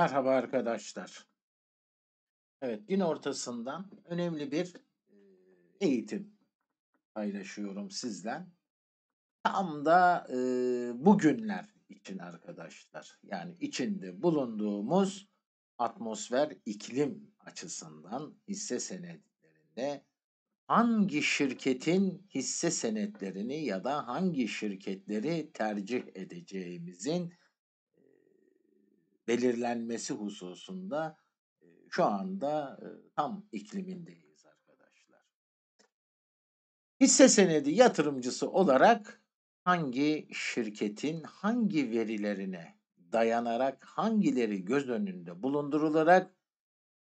Merhaba arkadaşlar. Evet gün ortasından önemli bir eğitim paylaşıyorum sizle. Tam da e, bugünler için arkadaşlar. Yani içinde bulunduğumuz atmosfer iklim açısından hisse senetlerinde hangi şirketin hisse senetlerini ya da hangi şirketleri tercih edeceğimizin belirlenmesi hususunda şu anda tam iklimindeyiz arkadaşlar. Hisse senedi yatırımcısı olarak hangi şirketin hangi verilerine dayanarak hangileri göz önünde bulundurularak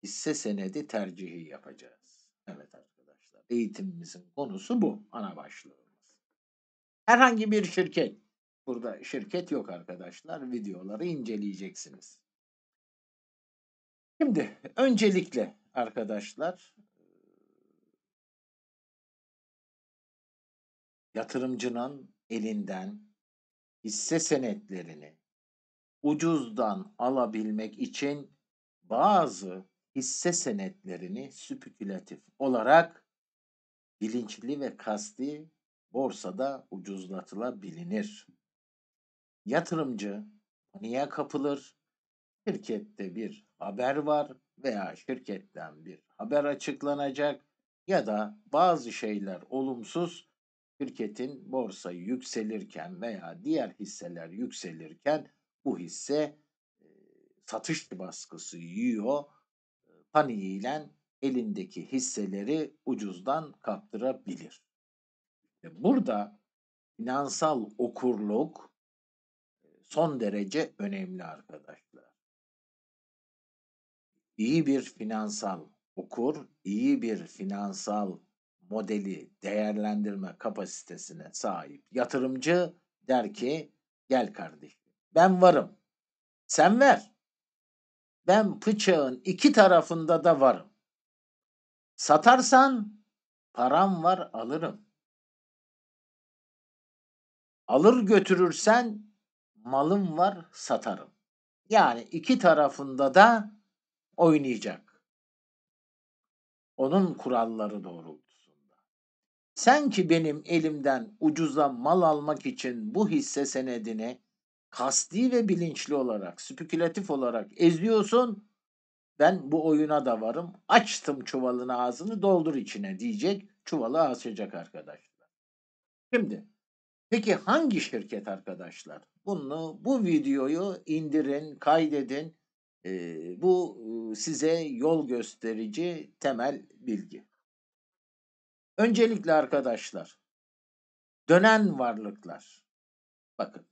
hisse senedi tercihi yapacağız. Evet arkadaşlar eğitimimizin konusu bu ana başlığımız. Herhangi bir şirket Burada şirket yok arkadaşlar. Videoları inceleyeceksiniz. Şimdi öncelikle arkadaşlar yatırımcının elinden hisse senetlerini ucuzdan alabilmek için bazı hisse senetlerini spekülatif olarak bilinçli ve kasti borsada ucuzlatılabilir yatırımcı paniğe kapılır, şirkette bir haber var veya şirketten bir haber açıklanacak ya da bazı şeyler olumsuz şirketin borsa yükselirken veya diğer hisseler yükselirken bu hisse e, satış baskısı yiyor. E, paniğiyle elindeki hisseleri ucuzdan kaptırabilir. E, burada finansal okurluk son derece önemli arkadaşlar. İyi bir finansal okur, iyi bir finansal modeli değerlendirme kapasitesine sahip yatırımcı der ki gel kardeşim ben varım. Sen ver. Ben bıçağın iki tarafında da varım. Satarsan param var alırım. Alır götürürsen malım var satarım. Yani iki tarafında da oynayacak. Onun kuralları doğrultusunda. Sen ki benim elimden ucuza mal almak için bu hisse senedini kasti ve bilinçli olarak, spekülatif olarak eziyorsun. Ben bu oyuna da varım. Açtım çuvalın ağzını doldur içine diyecek. Çuvalı açacak arkadaşlar. Şimdi Peki hangi şirket arkadaşlar? Bunu bu videoyu indirin, kaydedin. E, bu ıı, size yol gösterici temel bilgi. Öncelikle arkadaşlar dönen varlıklar. Bakın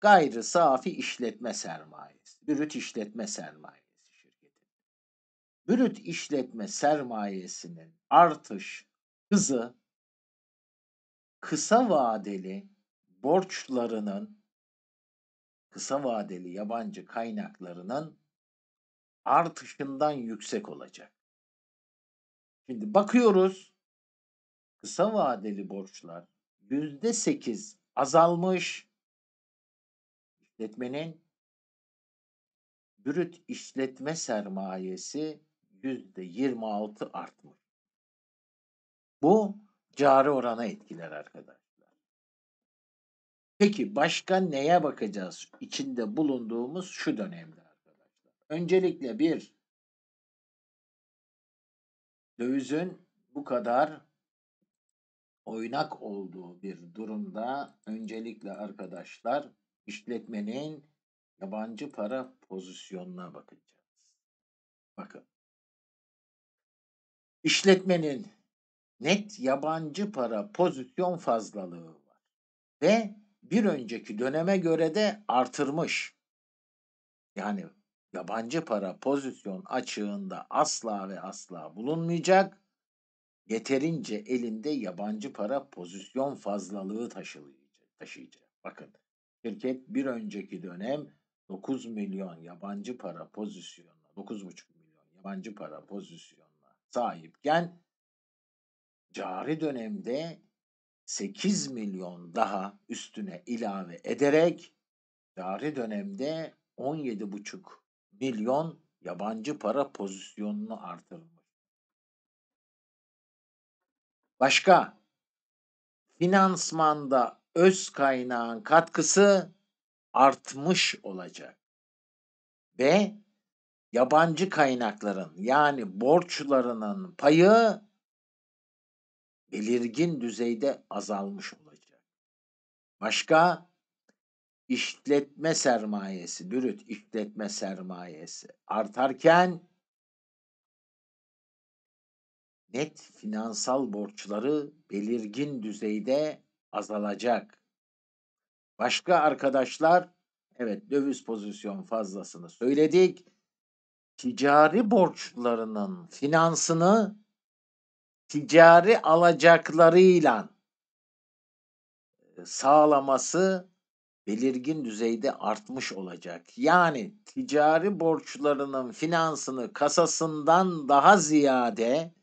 gayri safi işletme sermayesi, bürüt işletme sermayesi şirketin. Bürüt işletme sermayesinin artış hızı kısa vadeli borçlarının kısa vadeli yabancı kaynaklarının artışından yüksek olacak. Şimdi bakıyoruz kısa vadeli borçlar yüzde sekiz azalmış işletmenin brüt işletme sermayesi yüzde yirmi altı artmış. Bu cari orana etkiler arkadaşlar. Peki başka neye bakacağız içinde bulunduğumuz şu dönemde arkadaşlar? Öncelikle bir dövizin bu kadar oynak olduğu bir durumda öncelikle arkadaşlar işletmenin yabancı para pozisyonuna bakacağız. Bakın. İşletmenin net yabancı para pozisyon fazlalığı var. Ve bir önceki döneme göre de artırmış. Yani yabancı para pozisyon açığında asla ve asla bulunmayacak. Yeterince elinde yabancı para pozisyon fazlalığı taşıyacak. taşıyacak. Bakın şirket bir önceki dönem 9 milyon yabancı para pozisyonuna 9,5 milyon yabancı para pozisyonuna sahipken cari dönemde 8 milyon daha üstüne ilave ederek cari dönemde 17,5 milyon yabancı para pozisyonunu artırmış. Başka finansmanda öz kaynağın katkısı artmış olacak. Ve yabancı kaynakların yani borçlarının payı belirgin düzeyde azalmış olacak. Başka işletme sermayesi, bürüt işletme sermayesi artarken net finansal borçları belirgin düzeyde azalacak. Başka arkadaşlar evet döviz pozisyon fazlasını söyledik. Ticari borçlarının finansını ticari alacaklarıyla sağlaması belirgin düzeyde artmış olacak. Yani ticari borçlarının finansını kasasından daha ziyade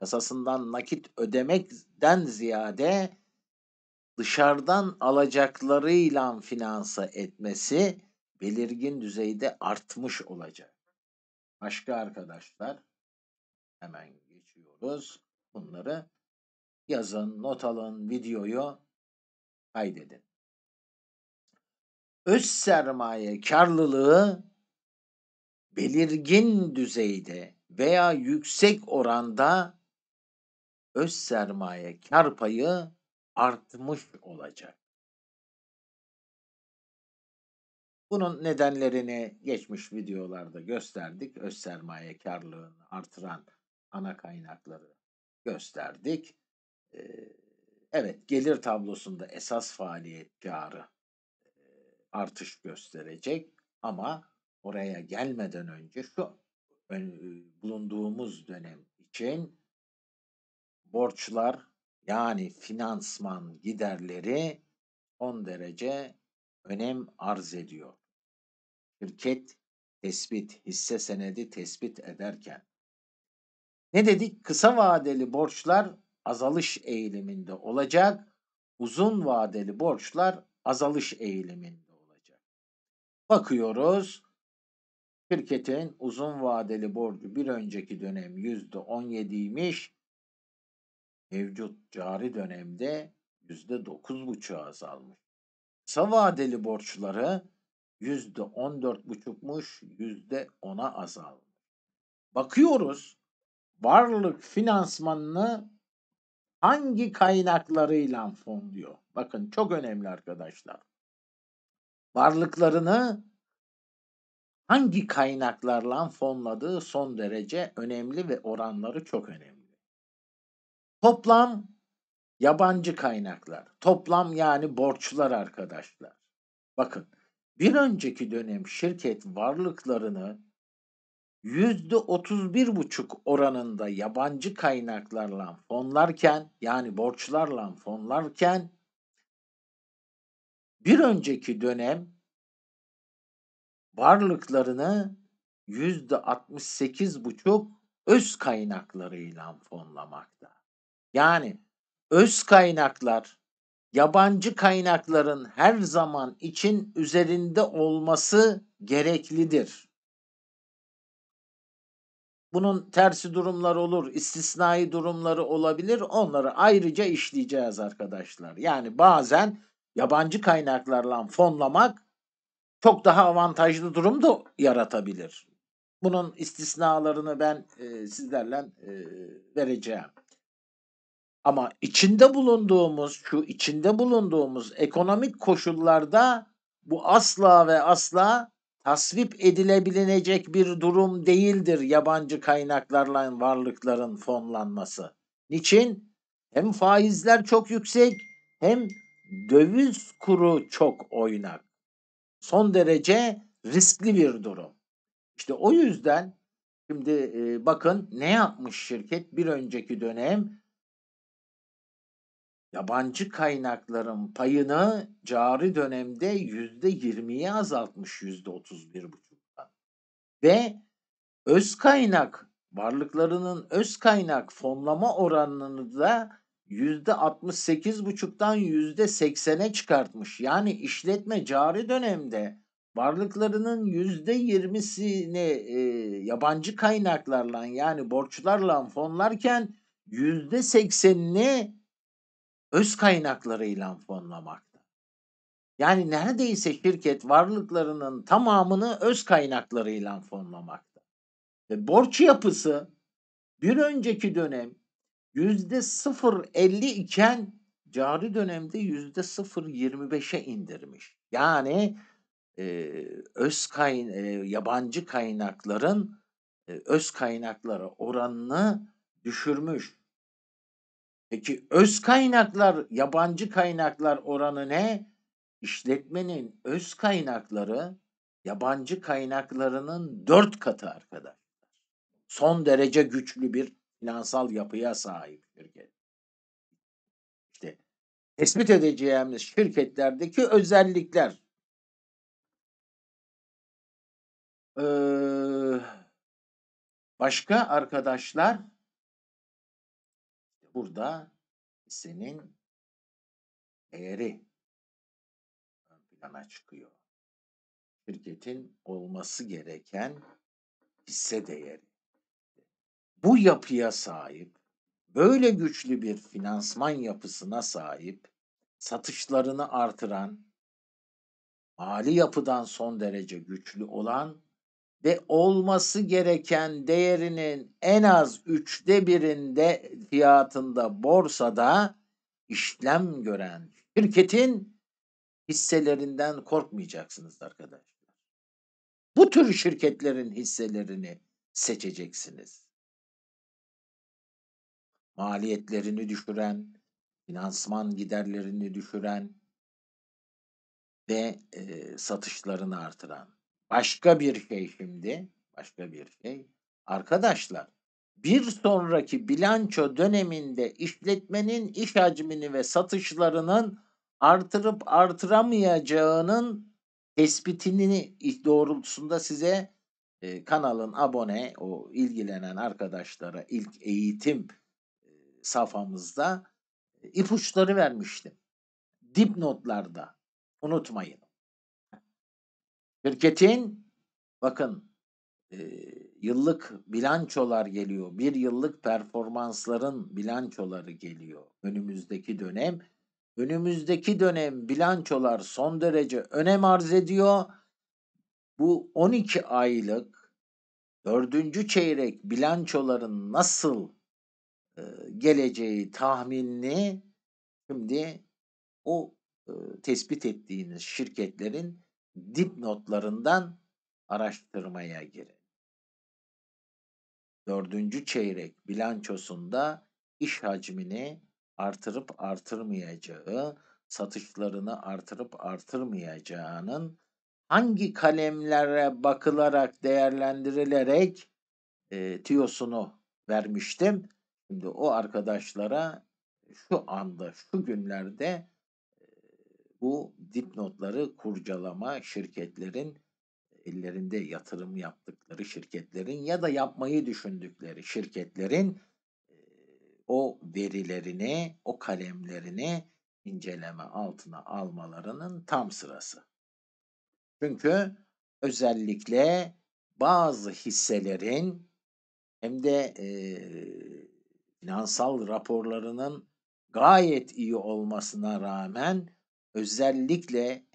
kasasından nakit ödemekten ziyade dışarıdan alacaklarıyla finanse etmesi belirgin düzeyde artmış olacak. Başka arkadaşlar hemen geçiyoruz bunları yazın, not alın, videoyu kaydedin. Öz sermaye karlılığı belirgin düzeyde veya yüksek oranda öz sermaye kar payı artmış olacak. Bunun nedenlerini geçmiş videolarda gösterdik. Öz sermaye karlılığını artıran ana kaynakları gösterdik. evet gelir tablosunda esas faaliyet karı artış gösterecek ama oraya gelmeden önce şu bulunduğumuz dönem için borçlar yani finansman giderleri 10 derece önem arz ediyor. Şirket tespit, hisse senedi tespit ederken ne dedik? Kısa vadeli borçlar azalış eğiliminde olacak. Uzun vadeli borçlar azalış eğiliminde olacak. Bakıyoruz. Şirketin uzun vadeli borcu bir önceki dönem yüzde on yediymiş, Mevcut cari dönemde yüzde %9,5'a azalmış. Kısa vadeli borçları yüzde on dört buçukmuş, yüzde ona azalmış. Bakıyoruz varlık finansmanını hangi kaynaklarıyla fonluyor? Bakın çok önemli arkadaşlar. Varlıklarını hangi kaynaklarla fonladığı son derece önemli ve oranları çok önemli. Toplam yabancı kaynaklar. Toplam yani borçlar arkadaşlar. Bakın bir önceki dönem şirket varlıklarını %31,5 oranında yabancı kaynaklarla fonlarken yani borçlarla fonlarken bir önceki dönem varlıklarını %68,5 öz kaynaklarıyla fonlamakta. Yani öz kaynaklar yabancı kaynakların her zaman için üzerinde olması gereklidir. Bunun tersi durumlar olur, istisnai durumları olabilir. Onları ayrıca işleyeceğiz arkadaşlar. Yani bazen yabancı kaynaklarla fonlamak çok daha avantajlı durum da yaratabilir. Bunun istisnalarını ben e, sizlerle e, vereceğim. Ama içinde bulunduğumuz şu içinde bulunduğumuz ekonomik koşullarda bu asla ve asla tasvip edilebilecek bir durum değildir yabancı kaynaklarla varlıkların fonlanması. Niçin? Hem faizler çok yüksek hem döviz kuru çok oynak. Son derece riskli bir durum. İşte o yüzden şimdi bakın ne yapmış şirket bir önceki dönem Yabancı kaynakların payını cari dönemde yüzde yirmiye azaltmış yüzde otuz bir buçuktan. Ve öz kaynak varlıklarının öz kaynak fonlama oranını da yüzde altmış sekiz buçuktan yüzde seksene çıkartmış. Yani işletme cari dönemde varlıklarının yüzde yirmisini e, yabancı kaynaklarla yani borçlarla fonlarken yüzde seksenini öz kaynaklarıyla fonlamakta. Yani neredeyse şirket varlıklarının tamamını öz kaynaklarıyla fonlamakta. Ve borç yapısı bir önceki dönem %0.50 iken cari dönemde %0.25'e indirmiş. Yani e, öz kayn e, yabancı kaynakların e, öz kaynaklara oranını düşürmüş. Peki öz kaynaklar, yabancı kaynaklar oranı ne? İşletmenin öz kaynakları yabancı kaynaklarının dört katı arkadaşlar. Son derece güçlü bir finansal yapıya sahip şirket. İşte tespit edeceğimiz şirketlerdeki özellikler. Ee, başka arkadaşlar Burada hissenin değeri ön plana çıkıyor. Şirketin olması gereken hisse değeri. Bu yapıya sahip, böyle güçlü bir finansman yapısına sahip, satışlarını artıran, mali yapıdan son derece güçlü olan ve olması gereken değerinin en az üçte birinde fiyatında borsada işlem gören şirketin hisselerinden korkmayacaksınız arkadaşlar. Bu tür şirketlerin hisselerini seçeceksiniz. Maliyetlerini düşüren, finansman giderlerini düşüren ve e, satışlarını artıran Başka bir şey şimdi. Başka bir şey. Arkadaşlar bir sonraki bilanço döneminde işletmenin iş hacmini ve satışlarının artırıp artıramayacağının tespitini doğrultusunda size e, kanalın abone o ilgilenen arkadaşlara ilk eğitim e, safhamızda e, ipuçları vermiştim. Dipnotlarda unutmayın. Şirketin bakın e, yıllık bilançolar geliyor. Bir yıllık performansların bilançoları geliyor önümüzdeki dönem. Önümüzdeki dönem bilançolar son derece önem arz ediyor. Bu 12 aylık dördüncü çeyrek bilançoların nasıl e, geleceği tahminini şimdi o e, tespit ettiğiniz şirketlerin dipnotlarından araştırmaya girin. Dördüncü çeyrek bilançosunda iş hacmini artırıp artırmayacağı, satışlarını artırıp artırmayacağının hangi kalemlere bakılarak değerlendirilerek e, tiyosunu vermiştim. Şimdi o arkadaşlara şu anda, şu günlerde bu dipnotları kurcalama şirketlerin ellerinde yatırım yaptıkları şirketlerin ya da yapmayı düşündükleri şirketlerin o verilerini, o kalemlerini inceleme altına almalarının tam sırası. Çünkü özellikle bazı hisselerin hem de e, finansal raporlarının gayet iyi olmasına rağmen özellikle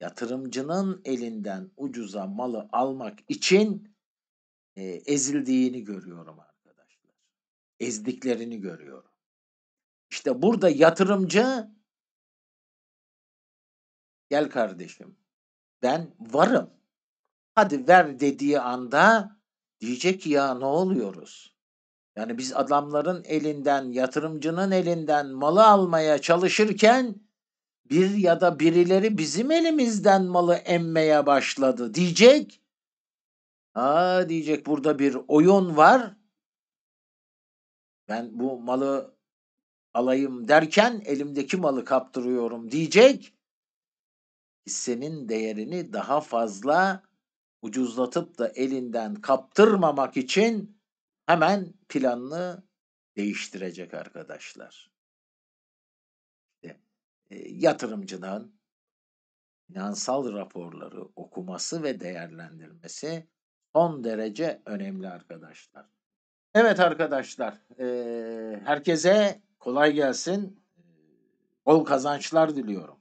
yatırımcının elinden ucuza malı almak için e, ezildiğini görüyorum arkadaşlar. Ezdiklerini görüyorum. İşte burada yatırımcı gel kardeşim ben varım. Hadi ver dediği anda diyecek ki ya ne oluyoruz? Yani biz adamların elinden, yatırımcının elinden malı almaya çalışırken bir ya da birileri bizim elimizden malı emmeye başladı diyecek. Ha diyecek burada bir oyun var. Ben bu malı alayım derken elimdeki malı kaptırıyorum diyecek. Hissenin değerini daha fazla ucuzlatıp da elinden kaptırmamak için hemen planını değiştirecek arkadaşlar yatırımcıdan finansal raporları okuması ve değerlendirmesi son derece önemli arkadaşlar. Evet arkadaşlar, herkese kolay gelsin, bol kazançlar diliyorum.